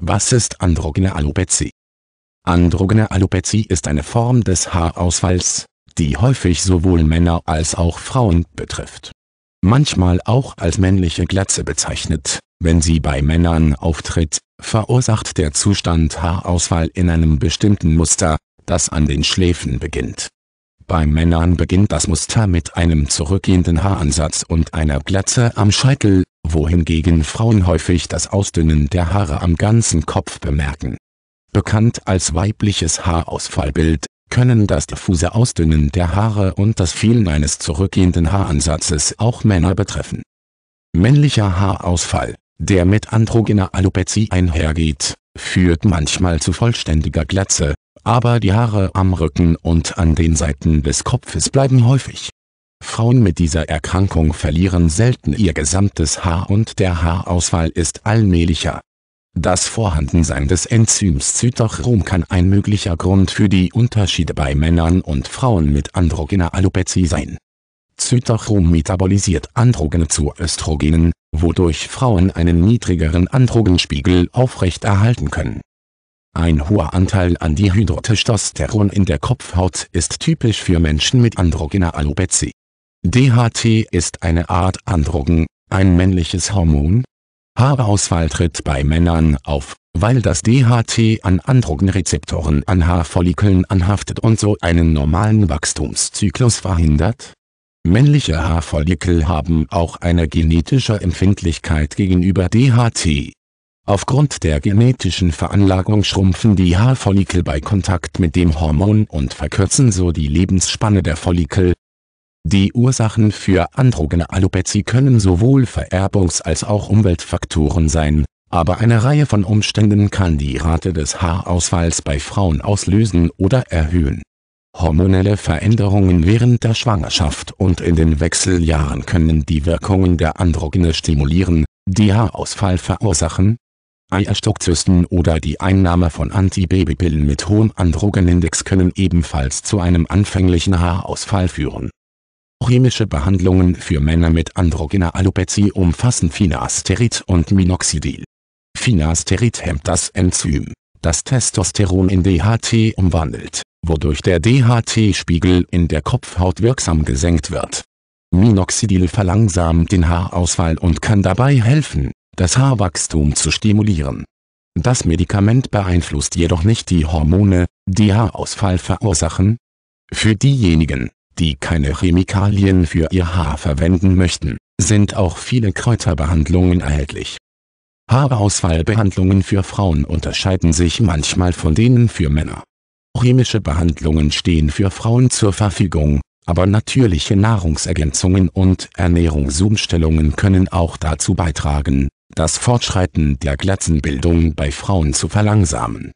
Was ist androgene Alopezie? Androgene Alopezie ist eine Form des Haarausfalls, die häufig sowohl Männer als auch Frauen betrifft. Manchmal auch als männliche Glatze bezeichnet, wenn sie bei Männern auftritt, verursacht der Zustand Haarausfall in einem bestimmten Muster, das an den Schläfen beginnt. Bei Männern beginnt das Muster mit einem zurückgehenden Haaransatz und einer Glatze am Scheitel, wohingegen Frauen häufig das Ausdünnen der Haare am ganzen Kopf bemerken. Bekannt als weibliches Haarausfallbild, können das diffuse Ausdünnen der Haare und das Fehlen eines zurückgehenden Haaransatzes auch Männer betreffen. Männlicher Haarausfall, der mit androgener Alopezie einhergeht, führt manchmal zu vollständiger Glatze, aber die Haare am Rücken und an den Seiten des Kopfes bleiben häufig. Frauen mit dieser Erkrankung verlieren selten ihr gesamtes Haar und der Haarausfall ist allmählicher. Das Vorhandensein des Enzyms Zytochrom kann ein möglicher Grund für die Unterschiede bei Männern und Frauen mit androgener Alopezie sein. Zytochrom metabolisiert Androgene zu Östrogenen, wodurch Frauen einen niedrigeren Androgenspiegel aufrechterhalten können. Ein hoher Anteil an Dihydrotestosteron in der Kopfhaut ist typisch für Menschen mit androgener Alopezie. DHT ist eine Art Androgen, ein männliches Hormon. Haarausfall tritt bei Männern auf, weil das DHT an Androgenrezeptoren an Haarfollikeln anhaftet und so einen normalen Wachstumszyklus verhindert. Männliche Haarfollikel haben auch eine genetische Empfindlichkeit gegenüber DHT. Aufgrund der genetischen Veranlagung schrumpfen die Haarfollikel bei Kontakt mit dem Hormon und verkürzen so die Lebensspanne der Follikel die Ursachen für androgene Alopecie können sowohl Vererbungs als auch Umweltfaktoren sein, aber eine Reihe von Umständen kann die Rate des Haarausfalls bei Frauen auslösen oder erhöhen. Hormonelle Veränderungen während der Schwangerschaft und in den Wechseljahren können die Wirkungen der Androgene stimulieren, die Haarausfall verursachen. Eierstockzysten oder die Einnahme von Antibabypillen mit hohem Androgenindex können ebenfalls zu einem anfänglichen Haarausfall führen Chemische Behandlungen für Männer mit androgener Alopecia umfassen Finasterid und Minoxidil. Finasterid hemmt das Enzym, das Testosteron in DHT umwandelt, wodurch der DHT-Spiegel in der Kopfhaut wirksam gesenkt wird. Minoxidil verlangsamt den Haarausfall und kann dabei helfen, das Haarwachstum zu stimulieren. Das Medikament beeinflusst jedoch nicht die Hormone, die Haarausfall verursachen. Für diejenigen, die keine Chemikalien für ihr Haar verwenden möchten, sind auch viele Kräuterbehandlungen erhältlich. Haarausfallbehandlungen für Frauen unterscheiden sich manchmal von denen für Männer. Chemische Behandlungen stehen für Frauen zur Verfügung, aber natürliche Nahrungsergänzungen und Ernährungsumstellungen können auch dazu beitragen, das Fortschreiten der Glatzenbildung bei Frauen zu verlangsamen.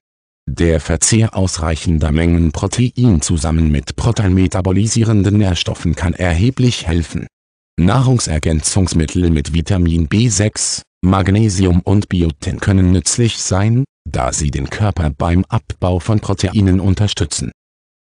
Der Verzehr ausreichender Mengen Protein zusammen mit proteinmetabolisierenden Nährstoffen kann erheblich helfen. Nahrungsergänzungsmittel mit Vitamin B6, Magnesium und Biotin können nützlich sein, da sie den Körper beim Abbau von Proteinen unterstützen